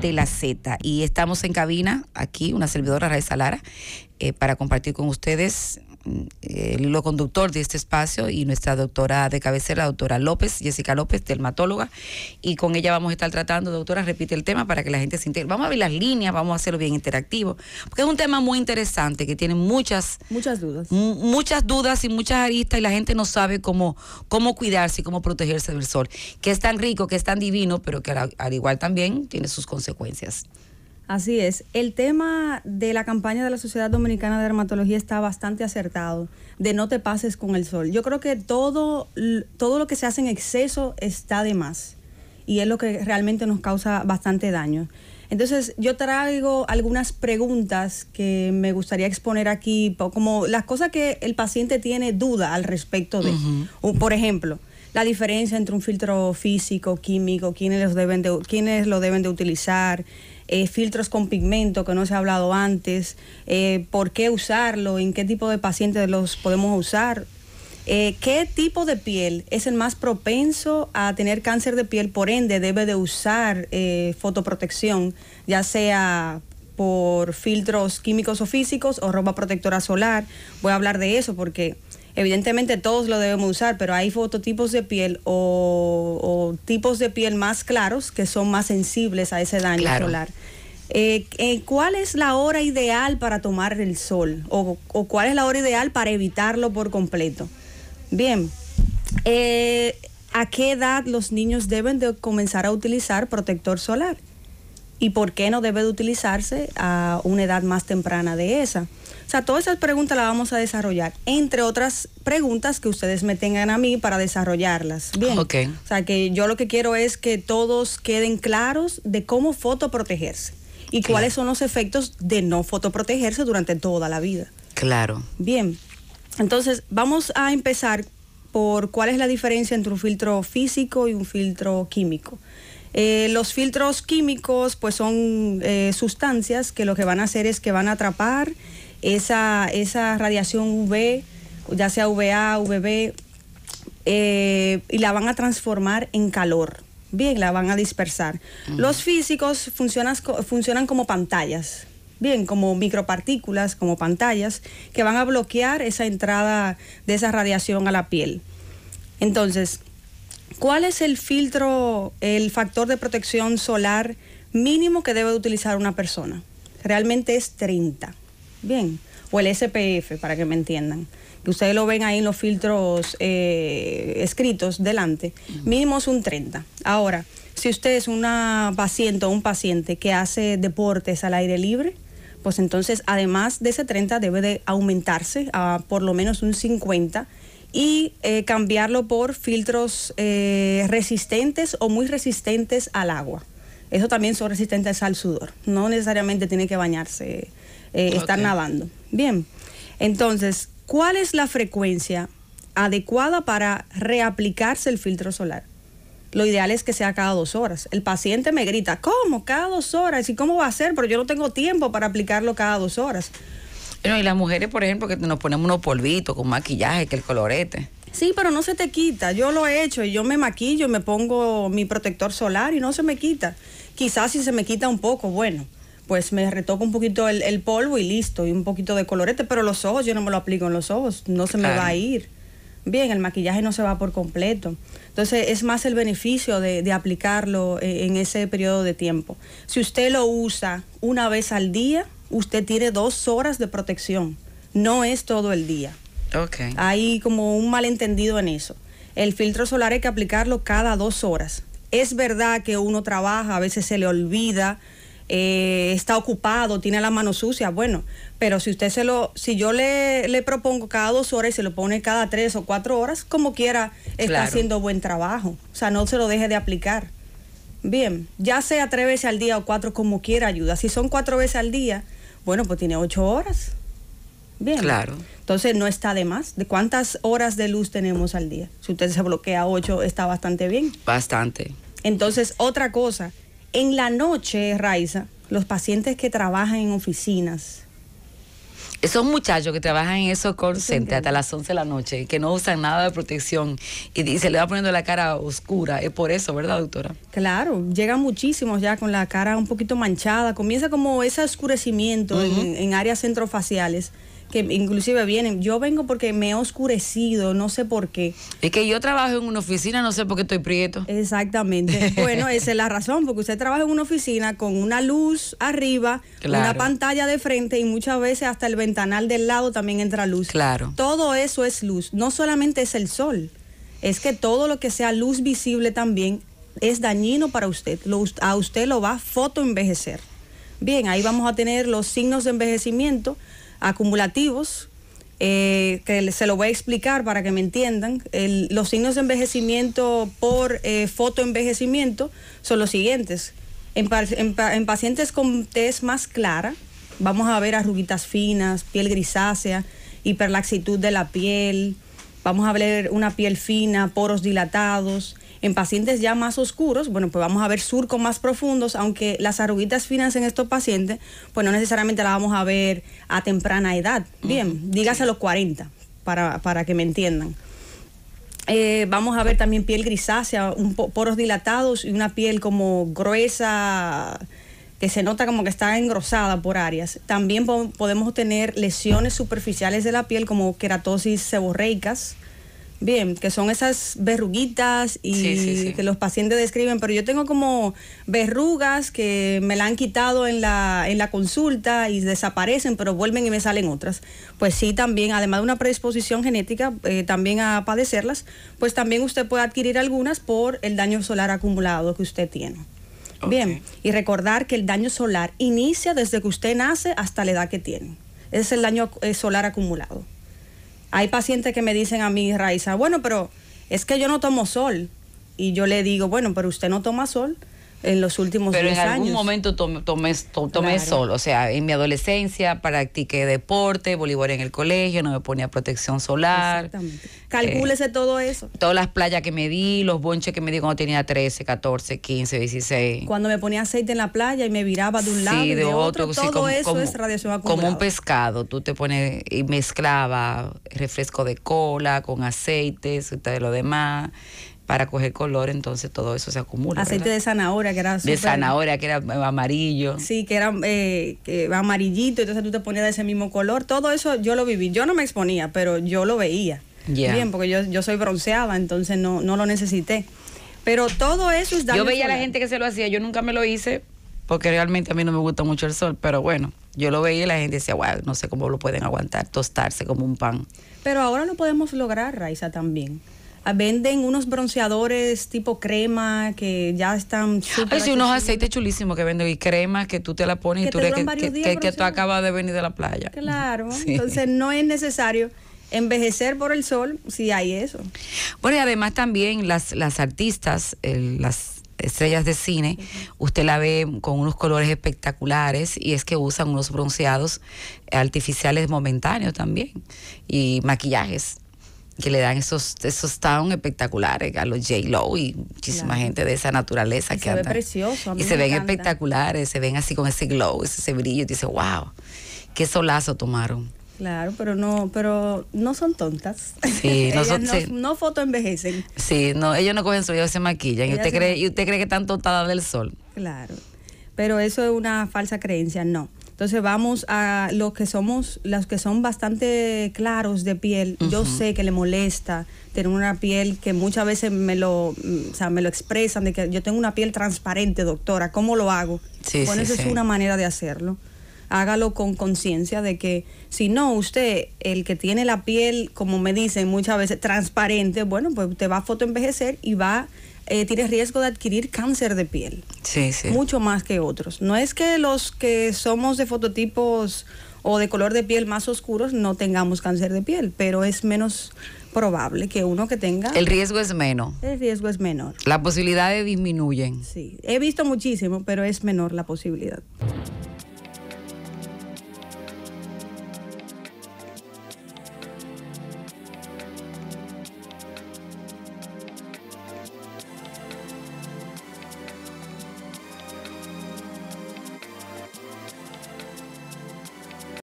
de la Z. Y estamos en cabina aquí, una servidora Raíz Salara eh, para compartir con ustedes eh, el hilo conductor de este espacio y nuestra doctora de cabecera, la doctora López, Jessica López, dermatóloga, y con ella vamos a estar tratando, doctora, repite el tema para que la gente se integre. Vamos a ver las líneas, vamos a hacerlo bien interactivo, porque es un tema muy interesante que tiene muchas... Muchas dudas. Muchas dudas y muchas aristas y la gente no sabe cómo, cómo cuidarse y cómo protegerse del sol, que es tan rico, que es tan divino, pero que al igual también tiene sus consecuencias. Así es. El tema de la campaña de la Sociedad Dominicana de Dermatología está bastante acertado, de no te pases con el sol. Yo creo que todo, todo lo que se hace en exceso está de más y es lo que realmente nos causa bastante daño. Entonces yo traigo algunas preguntas que me gustaría exponer aquí, como las cosas que el paciente tiene duda al respecto de. Por ejemplo, la diferencia entre un filtro físico, químico, quiénes, los deben de, quiénes lo deben de utilizar, eh, filtros con pigmento que no se ha hablado antes, eh, por qué usarlo, en qué tipo de pacientes los podemos usar. Eh, ¿Qué tipo de piel es el más propenso a tener cáncer de piel? Por ende, debe de usar fotoprotección, ya sea por filtros químicos o físicos o ropa protectora solar. Voy a hablar de eso porque Evidentemente todos lo debemos usar, pero hay fototipos de piel o, tipos de piel más claros que son más sensibles a ese daño solar. Eh, eh, ¿Cuál es la hora ideal para tomar el sol? O, cuál es la hora ideal para evitarlo por completo? Bien, eh, ¿a qué edad los niños deben de comenzar a utilizar protector solar? y por qué no debe de utilizarse a una edad más temprana de esa. O sea, todas esas preguntas las vamos a desarrollar, entre otras preguntas que ustedes me tengan a mí para desarrollarlas. Bien. Ok. O sea, que yo lo que quiero es que todos queden claros de cómo fotoprotegerse y cuáles son los efectos de no fotoprotegerse durante toda la vida. Claro. Bien. Entonces, vamos a empezar por cuál es la diferencia entre un filtro físico y un filtro químico. Eh, los filtros químicos pues son eh, sustancias que lo que van a hacer es que van a atrapar esa, radiación UV, ya sea UVA, UVB, eh, y la van a transformar en calor. Bien, la van a dispersar. Mm. Los físicos funcionan, funcionan como pantallas, bien, como micropartículas, como pantallas, que van a bloquear esa entrada de esa radiación a la piel. Entonces, ¿Cuál es el filtro, el factor de protección solar mínimo que debe utilizar una persona? Realmente es 30. Bien. O el SPF, para que me entiendan. ustedes lo ven ahí en los filtros eh, escritos delante. Mínimo es un 30. Ahora, si usted es una paciente o un paciente que hace deportes al aire libre, pues entonces además de ese 30 debe de aumentarse a por lo menos un 50 y eh, cambiarlo por filtros eh, resistentes o muy resistentes al agua. Eso también son resistentes al sudor. No necesariamente tiene que bañarse, eh, estar nadando. Bien, entonces, ¿cuál es la frecuencia adecuada para reaplicarse el filtro solar? Lo ideal es que sea cada dos horas. El paciente me grita, ¿cómo? Cada dos horas. ¿Y cómo va a ser? Pero yo no tengo tiempo para aplicarlo cada dos horas y las mujeres, por ejemplo, que nos ponemos unos polvitos con maquillaje, que el colorete. Sí, pero no se te quita. Yo lo he hecho y yo me maquillo me pongo mi protector solar y no se me quita. Quizás si se me quita un poco, bueno, pues me retoco un poquito el, polvo y listo, y un poquito de colorete, pero los ojos yo no me lo aplico en los ojos, no se me va a ir. Bien, el maquillaje no se va por completo. Entonces es más el beneficio de, de aplicarlo eh, en ese periodo de tiempo. Si usted lo usa una vez al día, usted tiene dos horas de protección, no es todo el día. Okay. Hay como un malentendido en eso. El filtro solar hay que aplicarlo cada dos horas. Es verdad que uno trabaja, a veces se le olvida, eh, está ocupado, tiene la mano sucia, bueno, pero si usted se lo, si yo le, propongo cada dos horas y se lo pone cada tres o cuatro horas, como quiera, está haciendo buen trabajo. O sea, no se lo deje de aplicar. Bien, ya sea tres veces al día o cuatro, como quiera ayuda. Si son cuatro veces al día, bueno, pues tiene ocho horas. Bien. Claro. Entonces no está de más. ¿De cuántas horas de luz tenemos al día? Si usted se bloquea ocho, está bastante bien. Bastante. Entonces, otra cosa, en la noche, Raiza, los pacientes que trabajan en oficinas, son muchachos que trabajan en esos call centers hasta las 11 de la noche, que no usan nada de protección y, se le va poniendo la cara oscura. Es por eso, ¿verdad, doctora? Claro, llegan muchísimos ya con la cara un poquito manchada. Comienza como ese oscurecimiento en, en áreas centrofaciales que inclusive vienen, yo vengo porque me he oscurecido, no sé por qué. Es que yo trabajo en una oficina, no sé por qué estoy prieto. Exactamente. bueno, esa es la razón, porque usted trabaja en una oficina con una luz arriba, una pantalla de frente y muchas veces hasta el ventanal del lado también entra luz. Claro. Todo eso es luz, no solamente es el sol, es que todo lo que sea luz visible también es dañino para usted, a usted lo va a fotoenvejecer. Bien, ahí vamos a tener los signos de envejecimiento acumulativos, eh, que se lo voy a explicar para que me entiendan. los signos de envejecimiento por eh, fotoenvejecimiento son los siguientes. En, pacientes con tez más clara, vamos a ver arruguitas finas, piel grisácea, hiperlaxitud de la piel, vamos a ver una piel fina, poros dilatados. En pacientes ya más oscuros, bueno, pues vamos a ver surcos más profundos, aunque las arruguitas finas en estos pacientes, pues no necesariamente las vamos a ver a temprana edad. Bien, dígase a los 40, para, que me entiendan. Eh, vamos a ver también piel grisácea, un poros dilatados y una piel como gruesa, que se nota como que está engrosada por áreas. También podemos tener lesiones superficiales de la piel como queratosis seborreicas. Bien, que son esas verruguitas y que los pacientes describen, pero yo tengo como verrugas que me la han quitado en la, consulta y desaparecen, pero vuelven y me salen otras. Pues sí, también, además de una predisposición genética, eh, también a padecerlas, pues también usted puede adquirir algunas por el daño solar acumulado que usted tiene. Bien, y recordar que el daño solar inicia desde que usted nace hasta la edad que tiene. Ese es el daño eh, solar acumulado. Hay pacientes que me dicen a mí, Raiza, bueno, pero es que yo no tomo sol. Y yo le digo, bueno, pero usted no toma sol en los últimos Pero en algún momento tomé, tomé, tomé sol, o sea, en mi adolescencia practiqué deporte, voleibol en el colegio, no me ponía protección solar. Exactamente. Calcúlese eh, todo eso. Todas las playas que me di, los bonches que me di cuando tenía 13, 14, 15, 16. Cuando me ponía aceite en la playa y me viraba de un lado y de, otro, todo eso es radiación acumulada. Como un pescado, tú te pones y mezclaba refresco de cola con aceite, de de lo demás para coger color, entonces todo eso se acumula. Aceite de zanahoria, que era... Super... De zanahoria, que era eh, amarillo. Sí, que era eh, que amarillito, entonces tú te ponías de ese mismo color. Todo eso yo lo viví. Yo no me exponía, pero yo lo veía. Bien, porque yo, soy bronceada, entonces no, lo necesité. Pero todo eso es Yo veía a la gente que se lo hacía, yo nunca me lo hice, porque realmente a mí no me gusta mucho el sol, pero bueno, yo lo veía y la gente decía, wow, no sé cómo lo pueden aguantar, tostarse como un pan. Pero ahora lo podemos lograr, Raiza, también. Ah, venden unos bronceadores tipo crema que ya están super unos aceites chulísimos que venden y crema que tú te la pones que y tú que, que, que, que, tú acabas de venir de la playa. Claro, entonces no es necesario envejecer por el sol si hay eso. Bueno, y además también las, las artistas, las estrellas de cine, usted la ve con unos colores espectaculares y es que usan unos bronceados artificiales momentáneos también y maquillajes que le dan esos, esos town espectaculares a los J-Lo y muchísima gente de esa naturaleza que se anda. precioso, y se ven espectaculares, se ven así con ese glow, ese, brillo, y dice, wow, qué solazo tomaron. Claro, pero no, pero no son tontas. Sí, no foto envejecen. Sí, no, ellos no cogen su vida se maquillan. y usted cree, y usted cree que están totadas del sol. Claro. Pero eso es una falsa creencia, no. Entonces vamos a los que somos, los que son bastante claros de piel. Yo sé que le molesta tener una piel que muchas veces me lo, me lo expresan de que yo tengo una piel transparente, doctora. ¿Cómo lo hago? Pues bueno, esa es una manera de hacerlo. Hágalo con conciencia de que si no usted, el que tiene la piel, como me dicen muchas veces, transparente, bueno, pues te va a fotoenvejecer y va eh, tiene riesgo de adquirir cáncer de piel. Sí, sí. Mucho más que otros. No es que los que somos de fototipos o de color de piel más oscuros no tengamos cáncer de piel, pero es menos probable que uno que tenga... El riesgo es menor. El riesgo es menor. Las posibilidades disminuyen. Sí, he visto muchísimo, pero es menor la posibilidad.